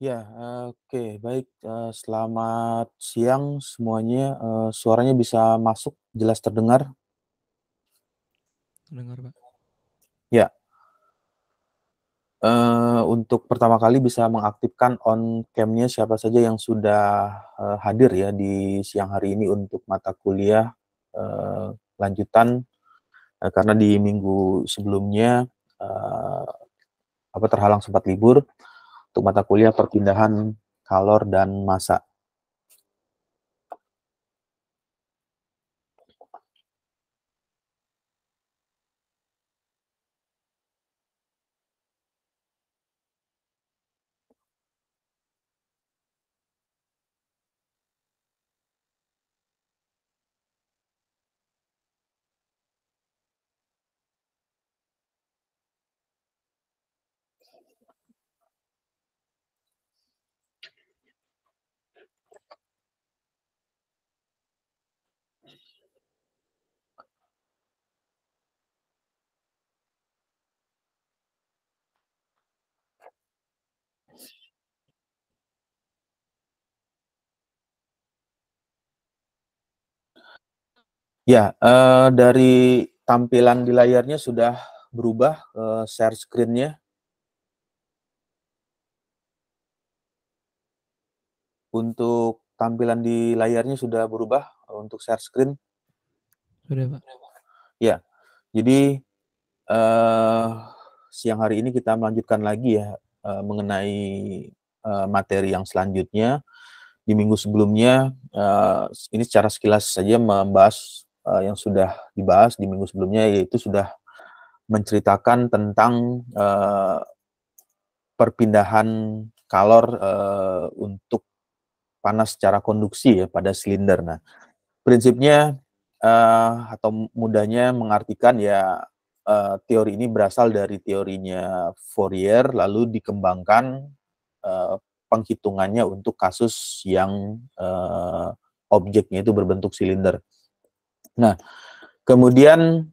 Ya, oke, baik. Eh, selamat siang semuanya, eh, suaranya bisa masuk, jelas terdengar? terdengar Pak. Ya. Eh, untuk pertama kali bisa mengaktifkan on camnya siapa saja yang sudah, hadir ya di siang hari ini untuk mata kuliah, lanjutan, karena di minggu sebelumnya, apa, terhalang sempat libur untuk mata kuliah perpindahan kalor dan massa. Ya, eh, dari tampilan di layarnya sudah berubah ke eh, share screen-nya. Untuk tampilan di layarnya sudah berubah eh, untuk share screen? Sudah, Pak. Ya. Jadi, siang hari ini kita melanjutkan lagi ya, mengenai, materi yang selanjutnya. Di minggu sebelumnya, ini secara sekilas saja membahas uh, yang sudah dibahas di minggu sebelumnya yaitu sudah menceritakan tentang uh, perpindahan kalor uh, untuk panas secara konduksi ya pada silinder. Nah, prinsipnya uh, atau mudahnya mengartikan ya uh, teori ini berasal dari teorinya Fourier lalu dikembangkan uh, penghitungannya untuk kasus yang uh, objeknya itu berbentuk silinder. Nah, kemudian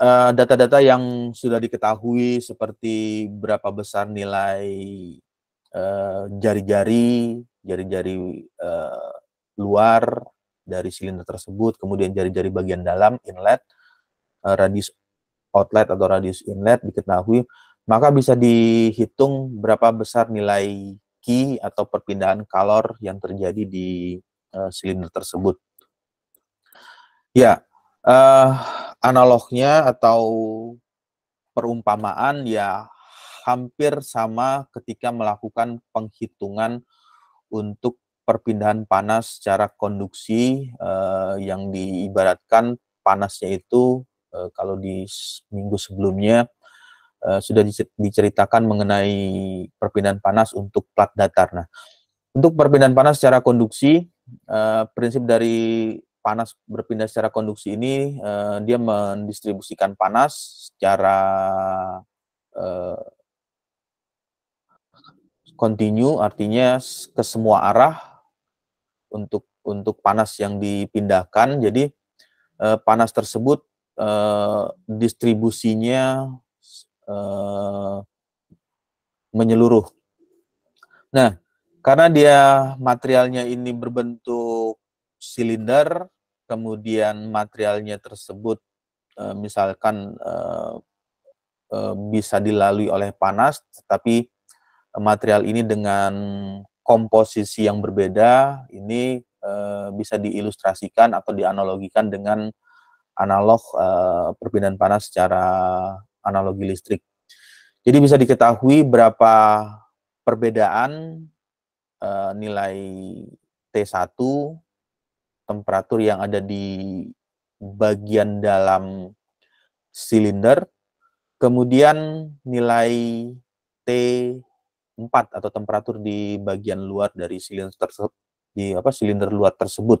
eh, data-data uh, yang sudah diketahui seperti berapa besar nilai eh, jari-jari, uh, jari-jari uh, luar dari silinder tersebut, kemudian jari-jari bagian dalam inlet, uh, radius outlet atau radius inlet diketahui, maka bisa dihitung berapa besar nilai Q atau perpindahan kalor yang terjadi di uh, silinder tersebut. Ya, uh, analognya atau perumpamaan ya hampir sama ketika melakukan penghitungan untuk perpindahan panas secara konduksi uh, yang diibaratkan panasnya itu uh, kalau di minggu sebelumnya uh, sudah diceritakan mengenai perpindahan panas untuk plat datar. Nah, untuk perpindahan panas secara konduksi uh, prinsip dari panas berpindah secara konduksi ini uh, dia mendistribusikan panas secara kontinu eh, artinya ke semua arah untuk untuk panas yang dipindahkan jadi uh, panas tersebut uh, distribusinya uh, menyeluruh nah karena dia materialnya ini berbentuk silinder, kemudian materialnya tersebut eh, misalkan eh, eh, bisa dilalui oleh panas, tetapi material ini dengan komposisi yang berbeda ini bisa diilustrasikan atau dianalogikan dengan analog perpindahan panas secara analogi listrik. Jadi bisa diketahui berapa perbedaan nilai T1 temperatur yang ada di bagian dalam silinder. Kemudian nilai T4 atau temperatur di bagian luar dari silinder tersebut di apa silinder luar tersebut.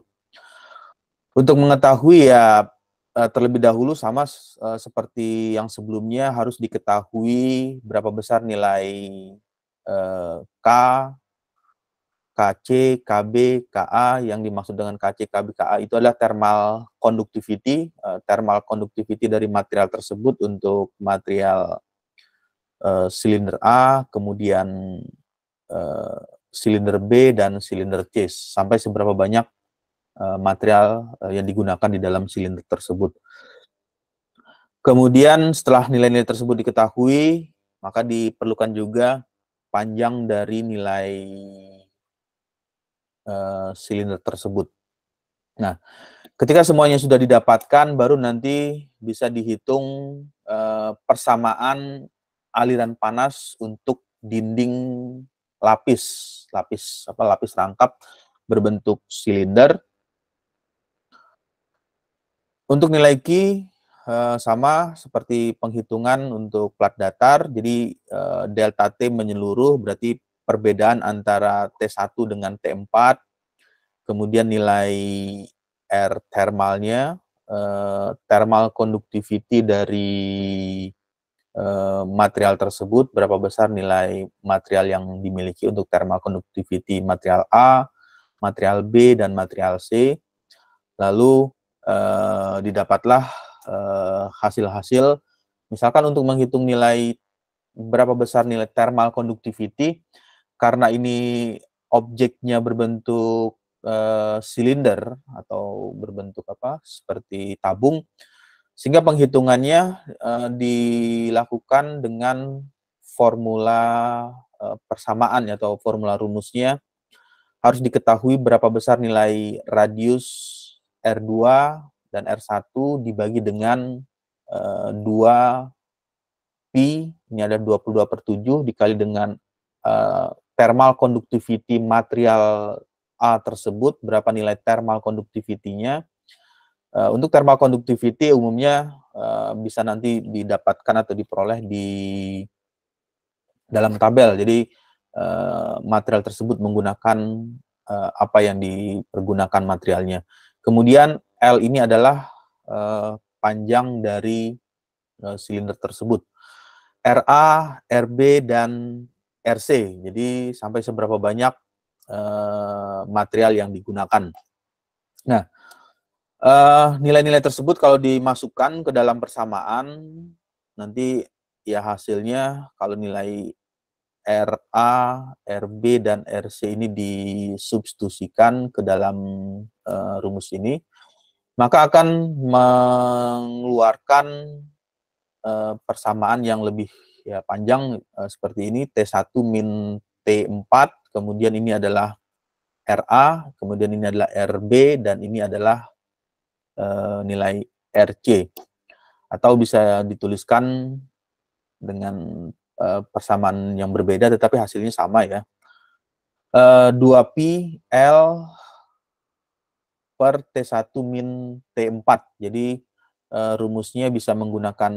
Untuk mengetahui ya eh, terlebih dahulu sama eh, seperti yang sebelumnya harus diketahui berapa besar nilai eh, K KC, KB, KA yang dimaksud dengan KC, KB, KA itu adalah thermal conductivity, eh, thermal conductivity dari material tersebut untuk material uh, silinder A, kemudian uh, silinder B dan silinder C sampai seberapa banyak uh, material yang digunakan di dalam silinder tersebut. Kemudian setelah nilai-nilai tersebut diketahui, maka diperlukan juga panjang dari nilai Eh, silinder tersebut. Nah, ketika semuanya sudah didapatkan, baru nanti bisa dihitung eh, persamaan aliran panas untuk dinding lapis, lapis apa lapis rangkap berbentuk silinder. Untuk nilai Q eh, sama seperti penghitungan untuk plat datar, jadi delta T menyeluruh berarti perbedaan antara T1 dengan T4, kemudian nilai R thermalnya, eh, thermal conductivity dari eh, material tersebut, berapa besar nilai material yang dimiliki untuk thermal conductivity material A, material B, dan material C. Lalu eh, didapatlah eh, hasil-hasil, misalkan untuk menghitung nilai berapa besar nilai thermal conductivity, karena ini objeknya berbentuk uh, silinder atau berbentuk apa seperti tabung sehingga penghitungannya uh, dilakukan dengan formula uh, persamaan ya, atau formula rumusnya harus diketahui berapa besar nilai radius R2 dan R1 dibagi dengan uh, 2 pi ini ada 22 per 7 dikali dengan thermal conductivity material A tersebut, berapa nilai thermal conductivity-nya. Eh, untuk thermal conductivity umumnya eh, bisa nanti didapatkan atau diperoleh di dalam tabel. Jadi eh, material tersebut menggunakan apa yang dipergunakan materialnya. Kemudian L ini adalah panjang dari silinder tersebut. RA, RB, dan RC. Jadi sampai seberapa banyak uh, material yang digunakan. Nah, eh, nilai-nilai uh, tersebut kalau dimasukkan ke dalam persamaan nanti ya hasilnya kalau nilai RA, RB dan RC ini disubstitusikan ke dalam uh, rumus ini, maka akan mengeluarkan uh, persamaan yang lebih ya panjang uh, seperti ini T1 min T4, kemudian ini adalah RA, kemudian ini adalah RB dan ini adalah uh, nilai RC. Atau bisa dituliskan dengan uh, persamaan yang berbeda tetapi hasilnya sama ya. Uh, 2P L per T1 min T4. Jadi uh, rumusnya bisa menggunakan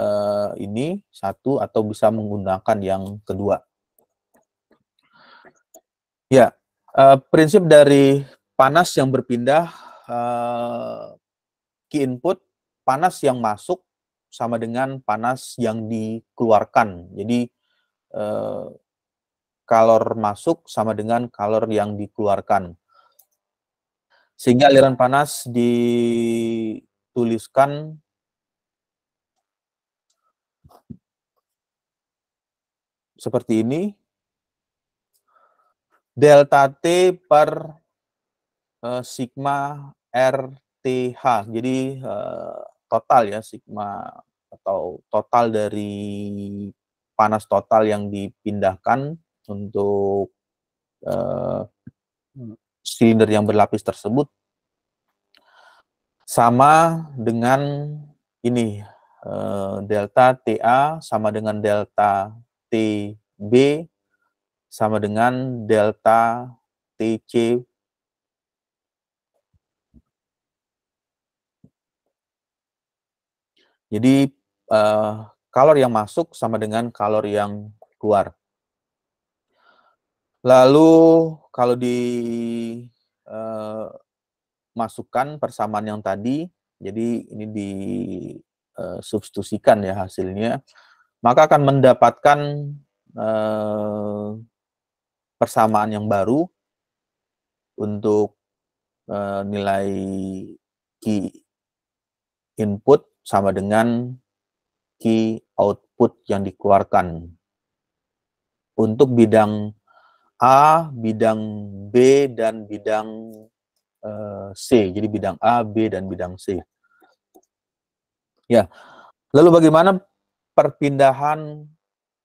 uh, ini satu atau bisa menggunakan yang kedua. Ya, uh, prinsip dari panas yang berpindah uh, key input panas yang masuk sama dengan panas yang dikeluarkan. Jadi uh, kalor masuk sama dengan kalor yang dikeluarkan. Sehingga aliran panas dituliskan seperti ini. Delta T per uh, sigma RTH. Jadi uh, total ya sigma atau total dari panas total yang dipindahkan untuk uh, silinder yang berlapis tersebut sama dengan ini delta TA sama dengan delta TB sama dengan delta TC Jadi uh, kalor yang masuk sama dengan kalor yang keluar. Lalu kalau dimasukkan eh, uh, persamaan yang tadi, jadi ini disubstitusikan eh, uh, ya hasilnya maka akan mendapatkan eh, persamaan yang baru untuk eh, nilai key input sama dengan key output yang dikeluarkan. Untuk bidang A, bidang B, dan bidang eh, C. Jadi bidang A, B, dan bidang C. Ya, lalu bagaimana perpindahan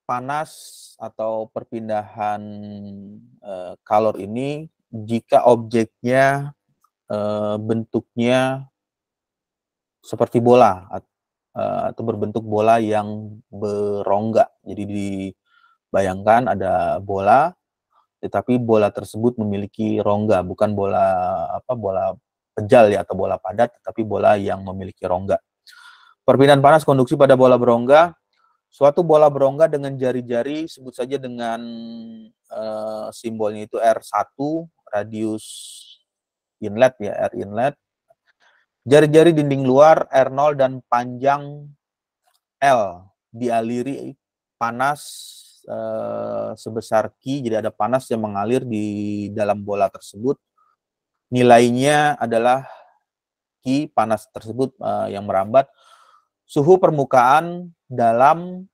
panas atau perpindahan e, kalor ini jika objeknya e, bentuknya seperti bola eh, atau berbentuk bola yang berongga. Jadi dibayangkan ada bola, tetapi bola tersebut memiliki rongga, bukan bola apa bola pejal ya atau bola padat, tetapi bola yang memiliki rongga. Perpindahan panas konduksi pada bola berongga. Suatu bola berongga dengan jari-jari, sebut saja dengan uh, simbolnya itu R1, radius inlet ya, R inlet. Jari-jari dinding luar R0 dan panjang L dialiri panas e, sebesar Q, jadi ada panas yang mengalir di dalam bola tersebut. Nilainya adalah Q, panas tersebut e, yang merambat suhu permukaan dalam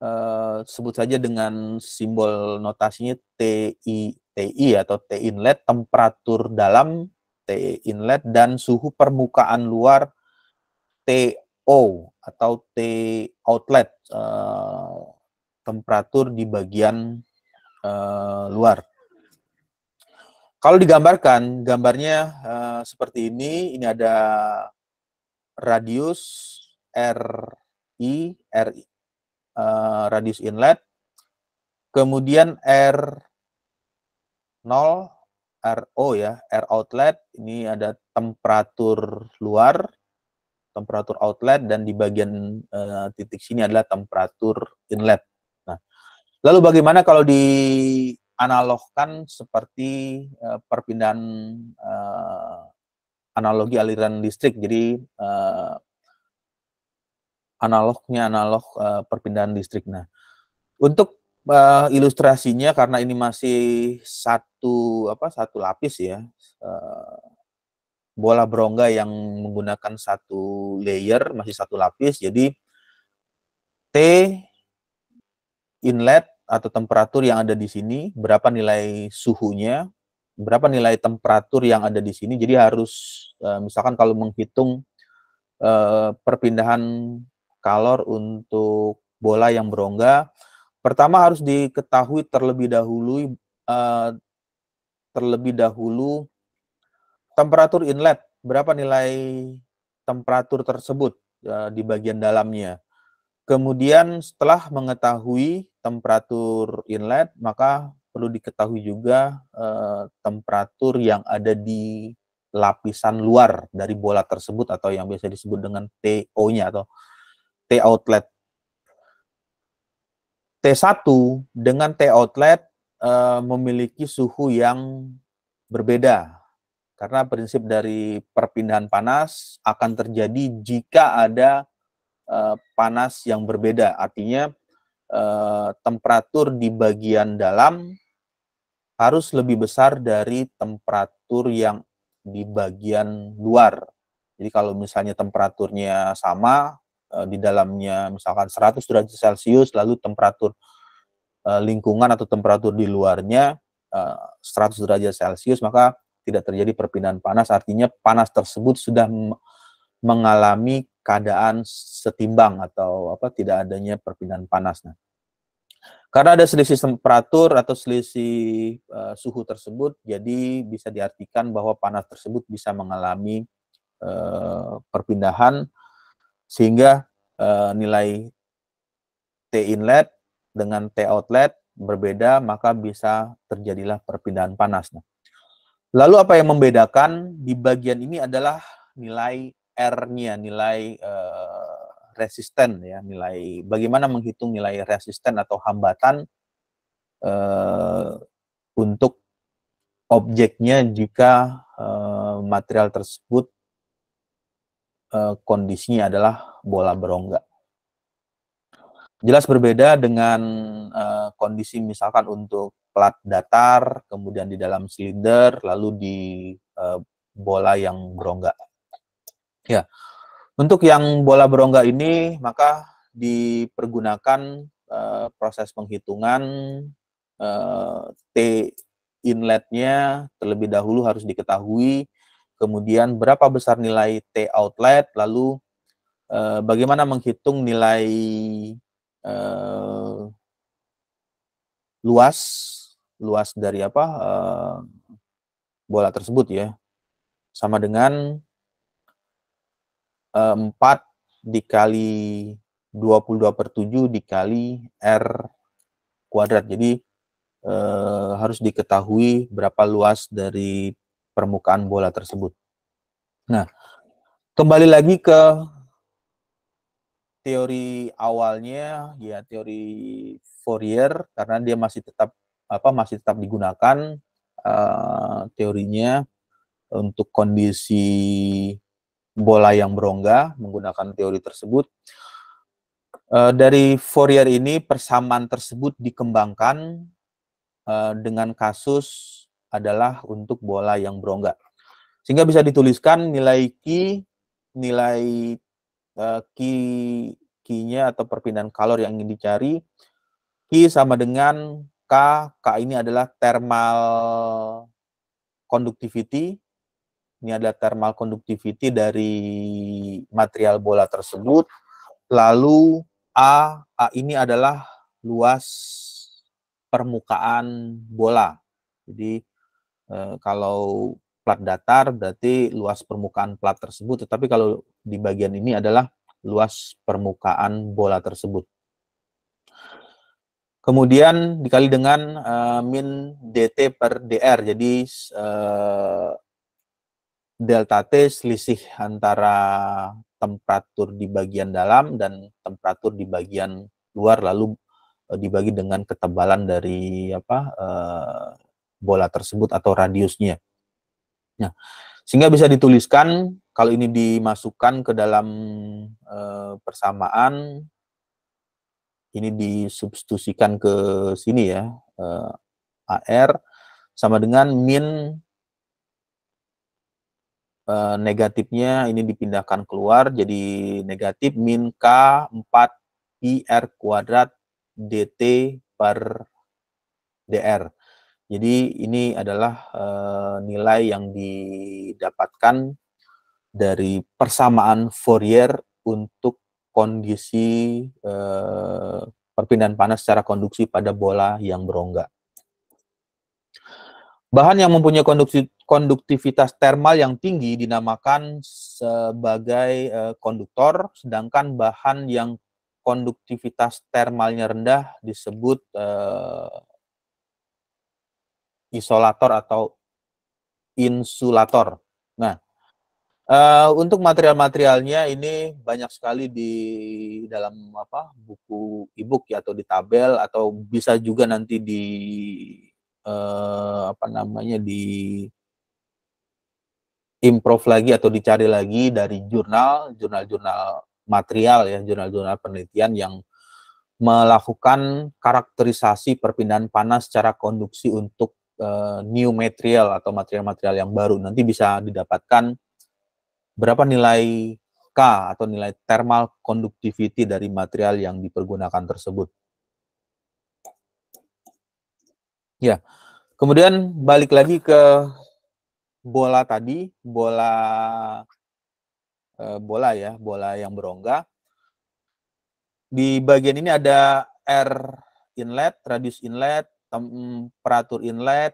Uh, sebut saja dengan simbol notasinya TI TI ya, atau T inlet temperatur dalam T inlet dan suhu permukaan luar TO atau T outlet uh, temperatur di bagian uh, luar. Kalau digambarkan gambarnya seperti ini, ini ada radius RI, RI uh, eh, radius inlet, kemudian R0, RO ya, R outlet, ini ada temperatur luar, temperatur outlet, dan di bagian uh, titik sini adalah temperatur inlet. Nah, lalu bagaimana kalau dianalogkan seperti uh, perpindahan uh, analogi aliran listrik. Jadi uh, analognya analog uh, perpindahan listrik. Nah, untuk uh, ilustrasinya karena ini masih satu apa satu lapis ya uh, bola berongga yang menggunakan satu layer masih satu lapis. Jadi T inlet atau temperatur yang ada di sini, berapa nilai suhunya, berapa nilai temperatur yang ada di sini. Jadi harus eh, misalkan kalau menghitung eh, perpindahan kalor untuk bola yang berongga, pertama harus diketahui terlebih dahulu eh, terlebih dahulu temperatur inlet berapa nilai temperatur tersebut di bagian dalamnya. Kemudian setelah mengetahui temperatur inlet, maka perlu diketahui juga eh, temperatur yang ada di lapisan luar dari bola tersebut atau yang biasa disebut dengan TO-nya atau T outlet. T1 dengan T outlet eh, memiliki suhu yang berbeda karena prinsip dari perpindahan panas akan terjadi jika ada eh, panas yang berbeda. Artinya eh, temperatur di bagian dalam harus lebih besar dari temperatur yang di bagian luar. Jadi kalau misalnya temperaturnya sama eh, di dalamnya misalkan 100 derajat Celcius lalu temperatur eh, lingkungan atau temperatur di luarnya 100 eh, derajat Celcius maka tidak terjadi perpindahan panas artinya panas tersebut sudah mengalami keadaan setimbang atau apa tidak adanya perpindahan panas. Nah, karena ada selisih temperatur atau selisih uh, suhu tersebut, jadi bisa diartikan bahwa panas tersebut bisa mengalami uh, perpindahan sehingga uh, nilai T inlet dengan T outlet berbeda, maka bisa terjadilah perpindahan panas. Nah, lalu apa yang membedakan di bagian ini adalah nilai R-nya, nilai uh, resisten ya nilai bagaimana menghitung nilai resisten atau hambatan eh, untuk objeknya jika eh, material tersebut eh, kondisinya adalah bola berongga jelas berbeda dengan uh, kondisi misalkan untuk plat datar, kemudian di dalam silinder, lalu di uh, bola yang berongga. Ya, untuk yang bola berongga ini, maka dipergunakan uh, proses penghitungan uh, T inletnya terlebih dahulu harus diketahui, kemudian berapa besar nilai T outlet, lalu uh, bagaimana menghitung nilai uh, luas luas dari apa uh, bola tersebut ya, sama dengan 4 dikali 22 per 7 dikali R kuadrat. Jadi eh, harus diketahui berapa luas dari permukaan bola tersebut. Nah, kembali lagi ke teori awalnya ya teori Fourier karena dia masih tetap apa masih tetap digunakan uh, teorinya untuk kondisi bola yang berongga menggunakan teori tersebut. Eh, dari Fourier ini persamaan tersebut dikembangkan eh, dengan kasus adalah untuk bola yang berongga. Sehingga bisa dituliskan nilai Q, nilai uh, Q, Q-nya atau perpindahan kalor yang ingin dicari. Q sama dengan K, K ini adalah thermal conductivity, ini ada thermal conductivity dari material bola tersebut. Lalu A, A ini adalah luas permukaan bola. Jadi eh, kalau plat datar berarti luas permukaan plat tersebut, tetapi kalau di bagian ini adalah luas permukaan bola tersebut. Kemudian dikali dengan uh, min DT per DR, jadi uh, delta T selisih antara temperatur di bagian dalam dan temperatur di bagian luar lalu eh, dibagi dengan ketebalan dari apa eh, bola tersebut atau radiusnya. Nah, sehingga bisa dituliskan kalau ini dimasukkan ke dalam eh, persamaan ini disubstitusikan ke sini ya AR sama dengan min Eh, negatifnya ini dipindahkan keluar jadi negatif min K 4 IR kuadrat DT per DR. Jadi ini adalah eh, nilai yang didapatkan dari persamaan Fourier untuk kondisi eh, perpindahan panas secara konduksi pada bola yang berongga. Bahan yang mempunyai konduktivitas termal yang tinggi dinamakan sebagai eh, konduktor, sedangkan bahan yang konduktivitas termalnya rendah disebut uh, isolator atau insulator. Nah, uh, untuk material-materialnya ini banyak sekali di dalam apa buku e-book ya, atau di tabel atau bisa juga nanti di eh, apa namanya di improve lagi atau dicari lagi dari jurnal, jurnal-jurnal material ya, jurnal-jurnal penelitian yang melakukan karakterisasi perpindahan panas secara konduksi untuk eh, new material atau material-material yang baru. Nanti bisa didapatkan berapa nilai K atau nilai thermal conductivity dari material yang dipergunakan tersebut. Ya, kemudian balik lagi ke bola tadi, bola eh, bola ya, bola yang berongga. Di bagian ini ada air inlet, radius inlet, temperatur inlet,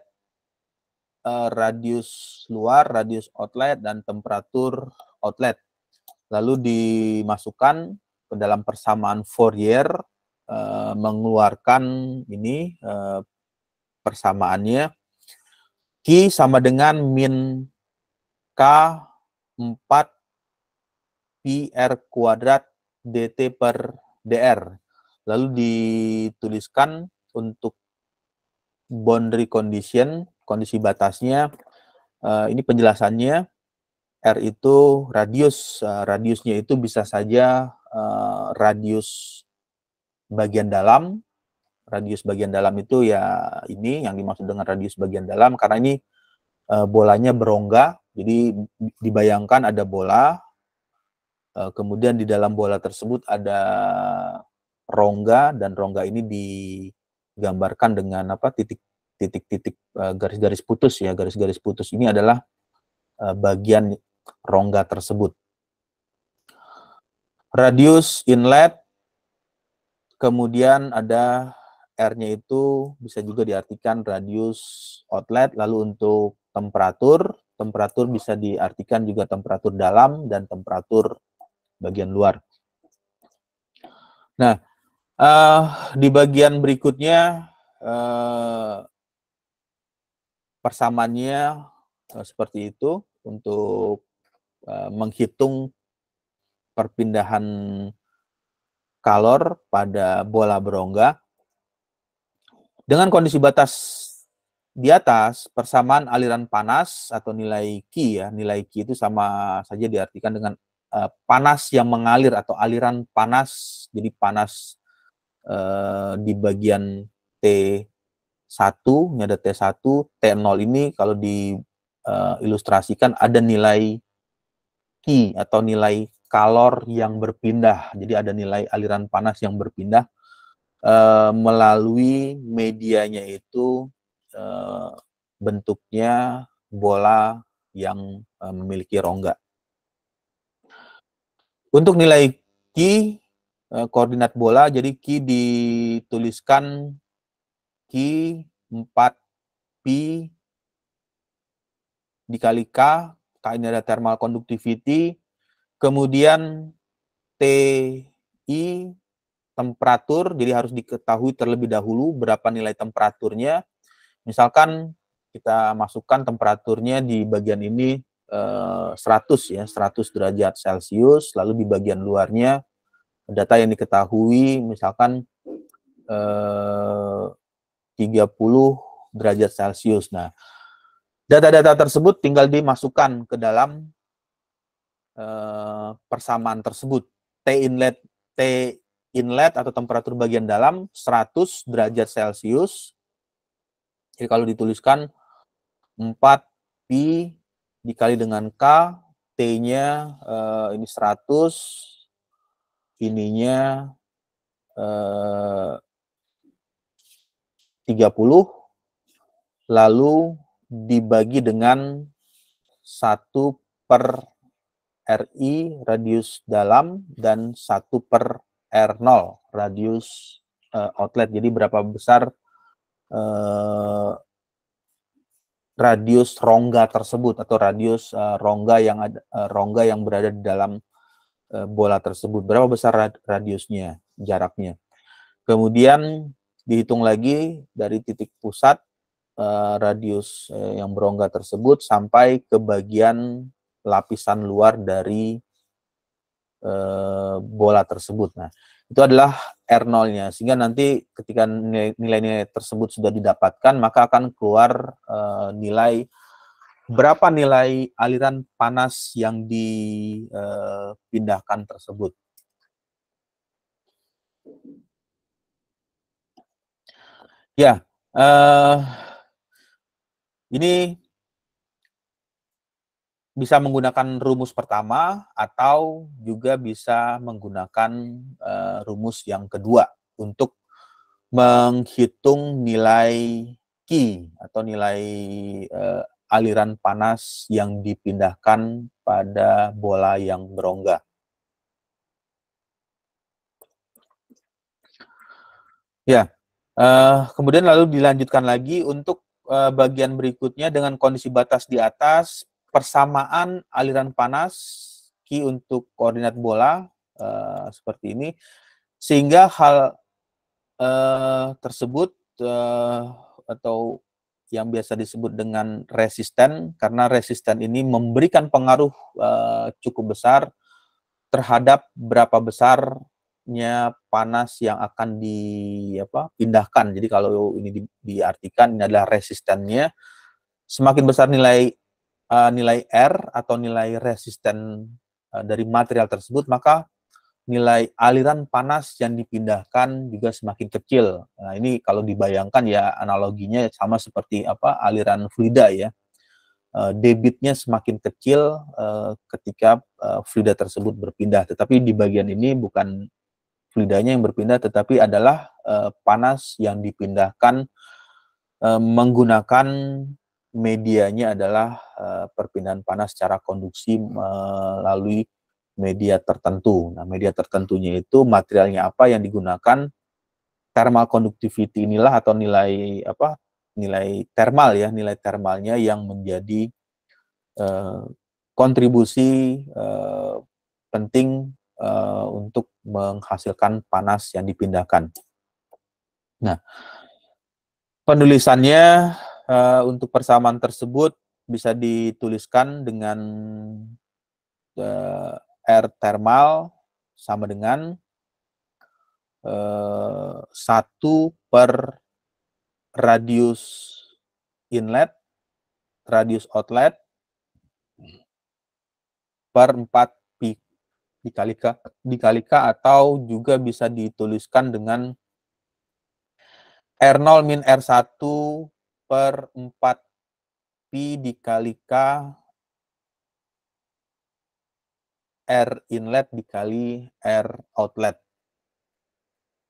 eh, radius luar, radius outlet, dan temperatur outlet. Lalu dimasukkan ke dalam persamaan Fourier, eh, mengeluarkan ini persamaannya Ki sama dengan min K 4 pr kuadrat DT per DR. Lalu dituliskan untuk boundary condition, kondisi batasnya, eh, ini penjelasannya, R itu radius, eh, radiusnya itu bisa saja eh, radius bagian dalam, radius bagian dalam itu ya ini yang dimaksud dengan radius bagian dalam karena ini eh, bolanya berongga jadi dibayangkan ada bola eh, kemudian di dalam bola tersebut ada rongga dan rongga ini digambarkan dengan apa titik titik-titik eh, garis-garis putus ya garis-garis putus ini adalah bagian rongga tersebut radius inlet kemudian ada R-nya itu bisa juga diartikan radius outlet, lalu untuk temperatur, temperatur bisa diartikan juga temperatur dalam dan temperatur bagian luar. Nah, uh, di bagian berikutnya uh, persamaannya uh, seperti itu untuk uh, menghitung perpindahan kalor pada bola berongga dengan kondisi batas di atas, persamaan aliran panas atau nilai Q ya, nilai Q itu sama saja diartikan dengan uh, panas yang mengalir atau aliran panas, jadi panas uh, di bagian T1, ini ada T1, T0 ini kalau diilustrasikan eh, uh, ada nilai Q atau nilai kalor yang berpindah, jadi ada nilai aliran panas yang berpindah Eh, melalui medianya itu uh, bentuknya bola yang uh, memiliki rongga. Untuk nilai Q, uh, koordinat bola, jadi Q dituliskan Q 4P dikali K, K ini ada thermal conductivity, kemudian TI temperatur, jadi harus diketahui terlebih dahulu berapa nilai temperaturnya. Misalkan kita masukkan temperaturnya di bagian ini 100 eh, ya, 100 derajat Celcius, lalu di bagian luarnya data yang diketahui misalkan 30 eh, derajat Celcius. Nah, data-data tersebut tinggal dimasukkan ke dalam eh, persamaan tersebut. T inlet T inlet atau temperatur bagian dalam 100 derajat Celcius. Jadi kalau dituliskan 4 pi dikali dengan K, T-nya eh, ini 100, ininya eh, 30, lalu dibagi dengan 1 per RI radius dalam dan 1 per R0 radius uh, outlet. Jadi berapa besar uh, radius rongga tersebut atau radius uh, rongga yang ada uh, rongga yang berada di dalam uh, bola tersebut. Berapa besar radiusnya, jaraknya. Kemudian dihitung lagi dari titik pusat uh, radius uh, yang berongga tersebut sampai ke bagian lapisan luar dari Eh, bola tersebut. Nah, itu adalah R0-nya. Sehingga nanti ketika nilai-nilai tersebut sudah didapatkan, maka akan keluar uh, nilai berapa nilai aliran panas yang dipindahkan eh, tersebut. Ya, uh, ini bisa menggunakan rumus pertama atau juga bisa menggunakan uh, rumus yang kedua untuk menghitung nilai Q atau nilai uh, aliran panas yang dipindahkan pada bola yang berongga. Ya, uh, kemudian lalu dilanjutkan lagi untuk uh, bagian berikutnya dengan kondisi batas di atas persamaan aliran panas Q untuk koordinat bola uh, seperti ini sehingga hal uh, tersebut uh, atau yang biasa disebut dengan resisten karena resisten ini memberikan pengaruh uh, cukup besar terhadap berapa besarnya panas yang akan dipindahkan jadi kalau ini di, diartikan ini adalah resistennya semakin besar nilai uh, nilai R atau nilai resisten uh, dari material tersebut, maka nilai aliran panas yang dipindahkan juga semakin kecil. Nah, ini kalau dibayangkan ya analoginya sama seperti apa aliran fluida ya. Eh, debitnya semakin kecil ketika fluida tersebut berpindah. Tetapi di bagian ini bukan fluidanya yang berpindah tetapi adalah panas yang dipindahkan menggunakan medianya adalah eh, perpindahan panas secara konduksi melalui media tertentu. Nah, media tertentunya itu materialnya apa yang digunakan thermal conductivity inilah atau nilai apa? nilai termal ya, nilai thermalnya yang menjadi eh, kontribusi eh, penting untuk menghasilkan panas yang dipindahkan. Nah, penulisannya uh, untuk persamaan tersebut bisa dituliskan dengan uh, eh, R thermal sama dengan uh, eh, 1 per radius inlet, radius outlet per 4 pi dikali dikalika atau juga bisa dituliskan dengan R0 min R1 per 4pi dikali K R inlet dikali R outlet.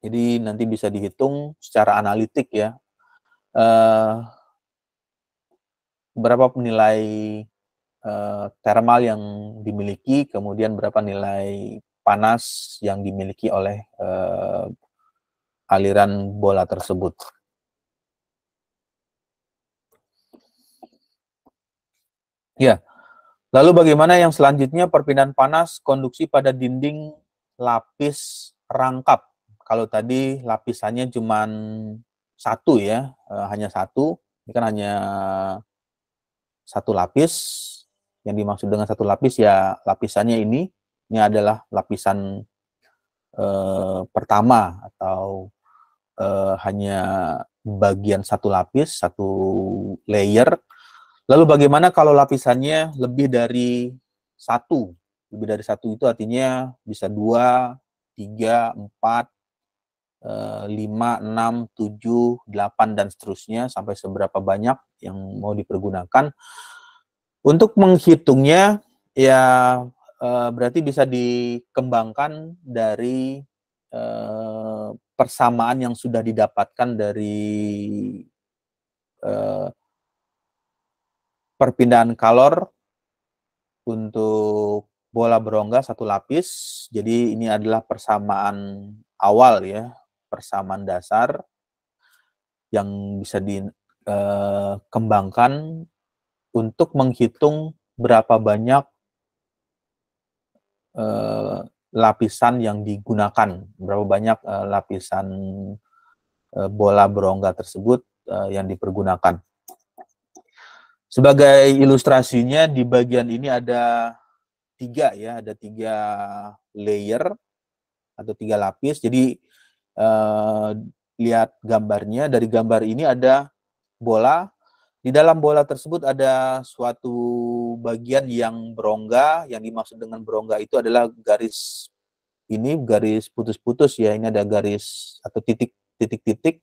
Jadi nanti bisa dihitung secara analitik ya. Uh, berapa penilai uh, thermal yang dimiliki, kemudian berapa nilai panas yang dimiliki oleh uh, aliran bola tersebut. Ya. Lalu bagaimana yang selanjutnya perpindahan panas konduksi pada dinding lapis rangkap? Kalau tadi lapisannya cuma satu ya, eh, hanya satu, ini kan hanya satu lapis. Yang dimaksud dengan satu lapis ya lapisannya ini, ini adalah lapisan eh, pertama atau eh, hanya bagian satu lapis, satu layer Lalu bagaimana kalau lapisannya lebih dari satu? Lebih dari satu itu artinya bisa dua, tiga, empat, eh, lima, enam, tujuh, delapan, dan seterusnya sampai seberapa banyak yang mau dipergunakan. Untuk menghitungnya ya eh, berarti bisa dikembangkan dari eh, persamaan yang sudah didapatkan dari perpindahan kalor untuk bola berongga satu lapis. Jadi ini adalah persamaan awal ya, persamaan dasar yang bisa dikembangkan eh, untuk menghitung berapa banyak eh, lapisan yang digunakan, berapa banyak eh, lapisan bola berongga tersebut yang dipergunakan. Sebagai ilustrasinya di bagian ini ada tiga ya, ada tiga layer atau tiga lapis. Jadi eh, lihat gambarnya. Dari gambar ini ada bola. Di dalam bola tersebut ada suatu bagian yang berongga. Yang dimaksud dengan berongga itu adalah garis ini garis putus-putus ya. Ini ada garis atau titik titik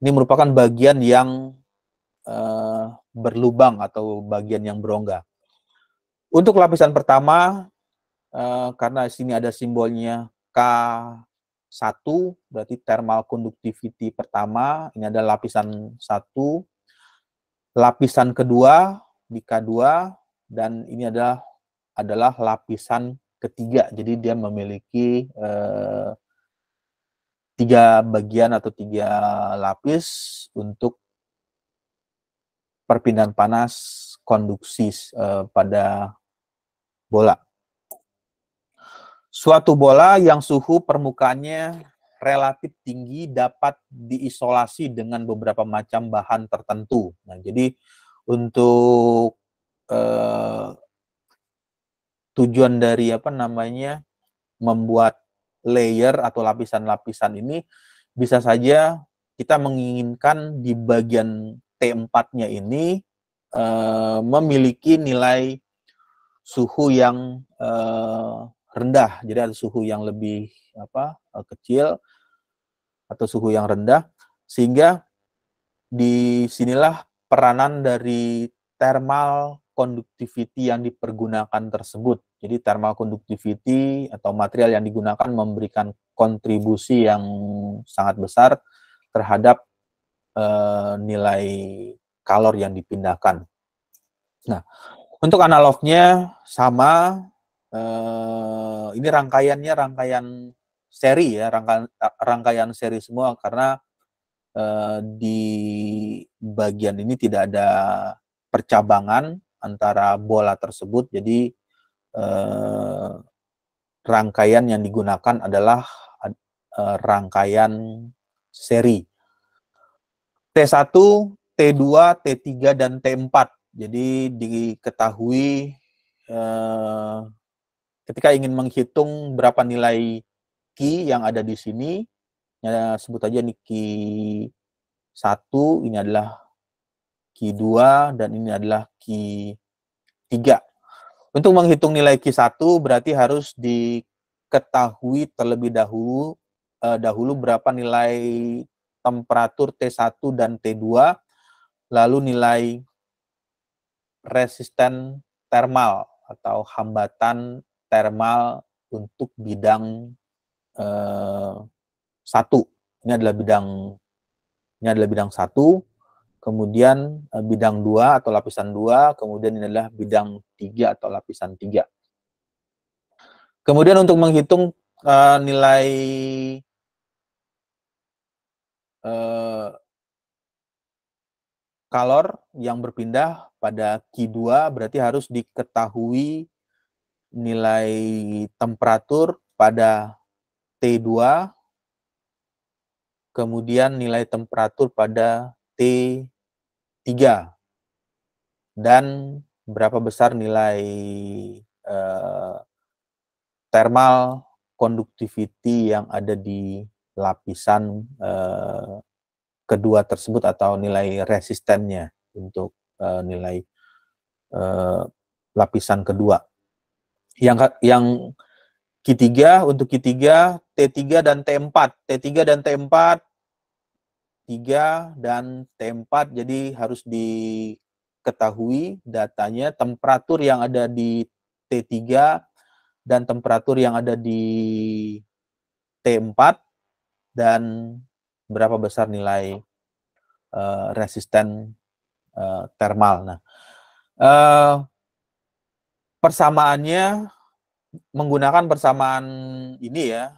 Ini merupakan bagian yang eh, berlubang atau bagian yang berongga. Untuk lapisan pertama, karena eh, karena sini ada simbolnya K1, berarti thermal conductivity pertama, ini ada lapisan satu. lapisan kedua di K2, dan ini adalah, adalah lapisan ketiga, jadi dia memiliki eh, tiga bagian atau tiga lapis untuk perpindahan panas konduksi uh, pada bola. Suatu bola yang suhu permukaannya relatif tinggi dapat diisolasi dengan beberapa macam bahan tertentu. Nah, jadi untuk uh, tujuan dari apa namanya membuat layer atau lapisan-lapisan ini bisa saja kita menginginkan di bagian T4-nya ini uh, memiliki nilai suhu yang uh, rendah. Jadi ada suhu yang lebih apa uh, kecil atau suhu yang rendah sehingga disinilah peranan dari thermal conductivity yang dipergunakan tersebut. Jadi thermal conductivity atau material yang digunakan memberikan kontribusi yang sangat besar terhadap Eh, nilai kalor yang dipindahkan. Nah, untuk analognya sama, eh, ini rangkaiannya rangkaian seri ya, rangkaian, rangkaian seri semua karena eh, di bagian ini tidak ada percabangan antara bola tersebut, jadi rangkaian yang digunakan adalah rangkaian seri. T1, T2, T3, dan T4. Jadi diketahui eh, ketika ingin menghitung berapa nilai Ki yang ada di sini, ya, sebut aja nih Ki 1, ini adalah Ki 2, dan ini adalah Ki 3. Untuk menghitung nilai Ki 1 berarti harus diketahui terlebih dahulu eh, dahulu berapa nilai temperatur T1 dan T2, lalu nilai resisten termal atau hambatan termal untuk bidang eh, satu. Ini adalah bidang ini adalah bidang satu, kemudian eh, bidang dua atau lapisan dua, kemudian ini adalah bidang tiga atau lapisan tiga. Kemudian untuk menghitung eh, nilai Eh, kalor yang berpindah pada Q2 berarti harus diketahui nilai temperatur pada T2 kemudian nilai temperatur pada T3 dan berapa besar nilai eh, thermal conductivity yang ada di lapisan uh, kedua tersebut atau nilai resistennya untuk uh, nilai uh, lapisan kedua. Yang yang Q3 untuk Q3, T3 dan T4. T3 dan T4 3 dan T4 jadi harus diketahui datanya temperatur yang ada di T3 dan temperatur yang ada di T4 dan berapa besar nilai uh, resisten uh, termal. Nah, uh, persamaannya menggunakan persamaan ini ya,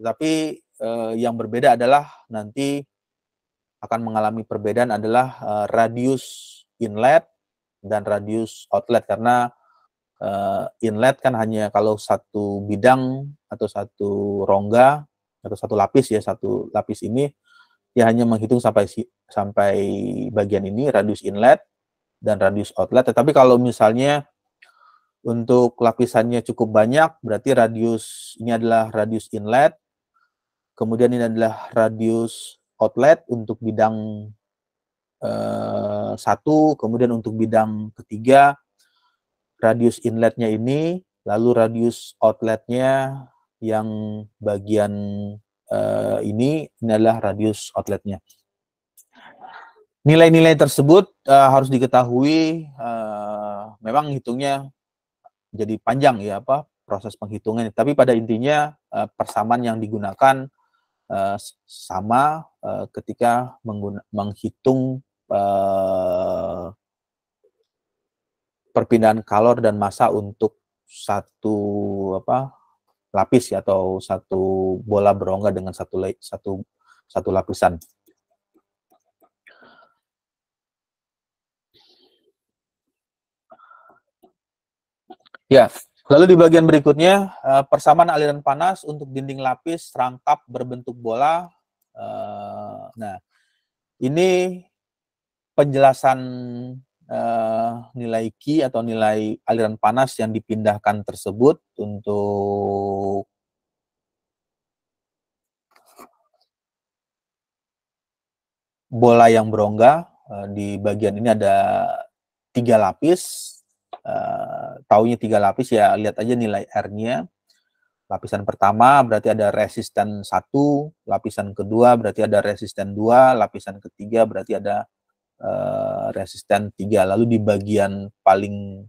tapi uh, yang berbeda adalah nanti akan mengalami perbedaan adalah uh, radius inlet dan radius outlet karena uh, inlet kan hanya kalau satu bidang atau satu rongga atau satu lapis ya satu lapis ini ya hanya menghitung sampai sampai bagian ini radius inlet dan radius outlet tetapi kalau misalnya untuk lapisannya cukup banyak berarti radius ini adalah radius inlet kemudian ini adalah radius outlet untuk bidang eh, satu kemudian untuk bidang ketiga radius inletnya ini lalu radius outletnya yang bagian uh, ini, ini adalah radius outletnya. Nilai-nilai tersebut uh, harus diketahui, uh, memang hitungnya jadi panjang ya apa proses penghitungan. Tapi pada intinya uh, persamaan yang digunakan uh, sama uh, ketika menghitung uh, perpindahan kalor dan massa untuk satu apa lapis ya, atau satu bola berongga dengan satu satu satu lapisan. Ya, lalu di bagian berikutnya eh, persamaan aliran panas untuk dinding lapis rangkap berbentuk bola. Eh, nah, ini penjelasan uh, nilai Q atau nilai aliran panas yang dipindahkan tersebut untuk bola yang berongga uh, di bagian ini ada tiga lapis uh, taunya tiga lapis ya lihat aja nilai R-nya lapisan pertama berarti ada resisten satu lapisan kedua berarti ada resisten dua lapisan ketiga berarti ada Eh, resisten 3 lalu di bagian paling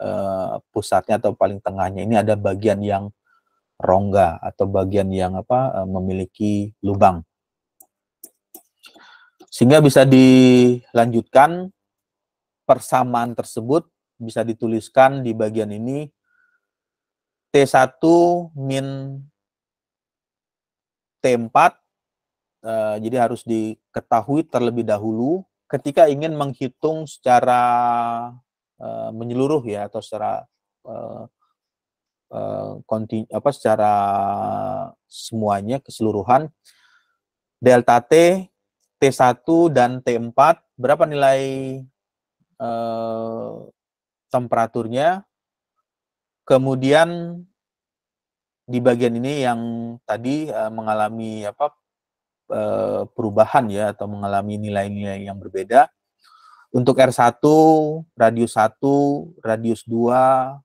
uh, pusatnya atau paling tengahnya ini ada bagian yang rongga atau bagian yang apa uh, memiliki lubang sehingga bisa dilanjutkan persamaan tersebut bisa dituliskan di bagian ini T1 min T4 uh, jadi harus diketahui terlebih dahulu ketika ingin menghitung secara uh, menyeluruh ya atau secara uh, uh, apa secara semuanya keseluruhan delta t T1 dan T4 berapa nilai uh, temperaturnya kemudian di bagian ini yang tadi uh, mengalami apa Eh, perubahan ya atau mengalami nilai-nilai yang berbeda. Untuk R1, radius 1, radius 2,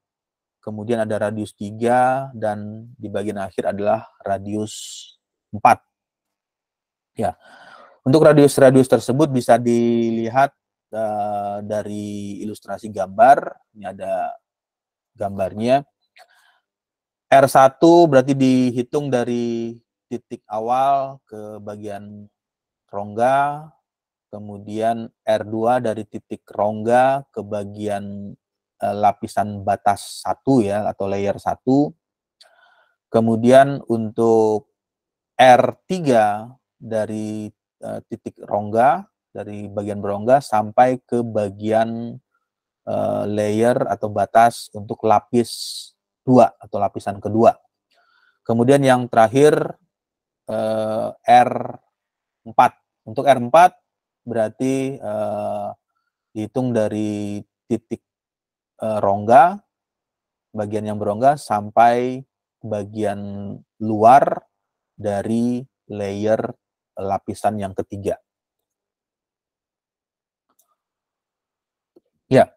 kemudian ada radius 3 dan di bagian akhir adalah radius 4. Ya. Untuk radius-radius tersebut bisa dilihat uh, dari ilustrasi gambar. Ini ada gambarnya. R1 berarti dihitung dari titik awal ke bagian rongga, kemudian R2 dari titik rongga ke bagian eh, lapisan batas satu ya atau layer satu, Kemudian untuk R3 dari eh, titik rongga dari bagian berongga sampai ke bagian eh, layer atau batas untuk lapis dua atau lapisan kedua. Kemudian yang terakhir uh, eh, R4. Untuk R4 berarti uh, dihitung dari titik uh, rongga, bagian yang berongga sampai bagian luar dari layer lapisan yang ketiga. Ya,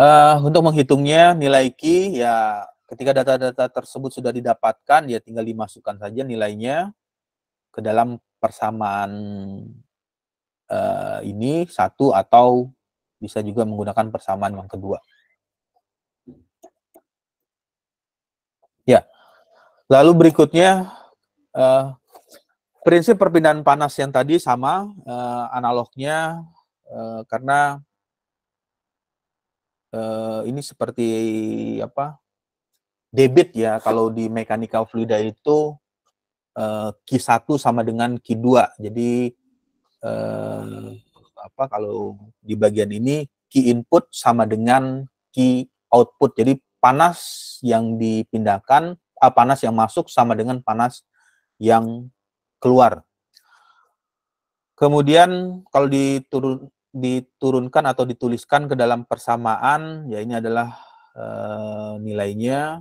uh, untuk menghitungnya nilai Q ya ketika data-data tersebut sudah didapatkan ya tinggal dimasukkan saja nilainya ke dalam persamaan uh, ini satu atau bisa juga menggunakan persamaan yang kedua. Ya, lalu berikutnya uh, prinsip perpindahan panas yang tadi sama uh, analognya uh, karena uh, ini seperti apa debit ya kalau di mekanika fluida itu k eh, Q1 sama dengan Q2. Jadi eh, apa kalau di bagian ini key input sama dengan key output. Jadi panas yang dipindahkan, eh, panas yang masuk sama dengan panas yang keluar. Kemudian kalau diturun, diturunkan atau dituliskan ke dalam persamaan, ya ini adalah eh, nilainya.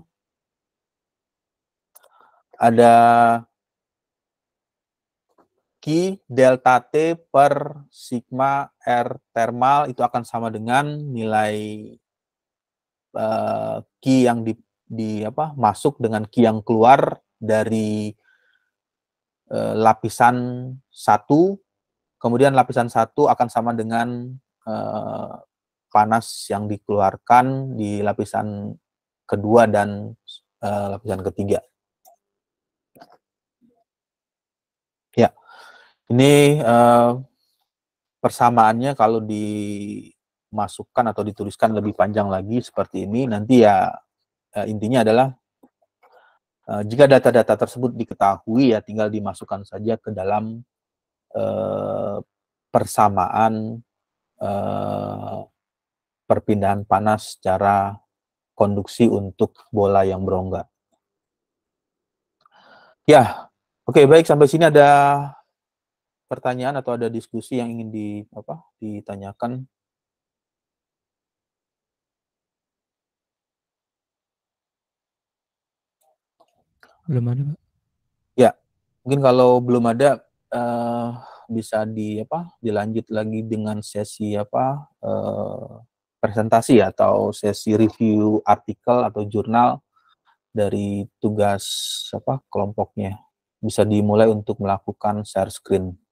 Ada Q delta T per sigma R thermal itu akan sama dengan nilai uh, yang di, di apa masuk dengan Q yang keluar dari uh, lapisan satu kemudian lapisan satu akan sama dengan uh, panas yang dikeluarkan di lapisan kedua dan uh, lapisan ketiga Ini uh, persamaannya kalau dimasukkan atau dituliskan lebih panjang lagi seperti ini, nanti ya uh, intinya adalah uh, jika data-data tersebut diketahui ya tinggal dimasukkan saja ke dalam uh, persamaan uh, perpindahan panas secara konduksi untuk bola yang berongga. Ya, oke okay, baik sampai sini ada pertanyaan atau ada diskusi yang ingin di apa ditanyakan belum ada pak ya mungkin kalau belum ada uh, bisa di apa dilanjut lagi dengan sesi apa uh, presentasi atau sesi review artikel atau jurnal dari tugas apa kelompoknya bisa dimulai untuk melakukan share screen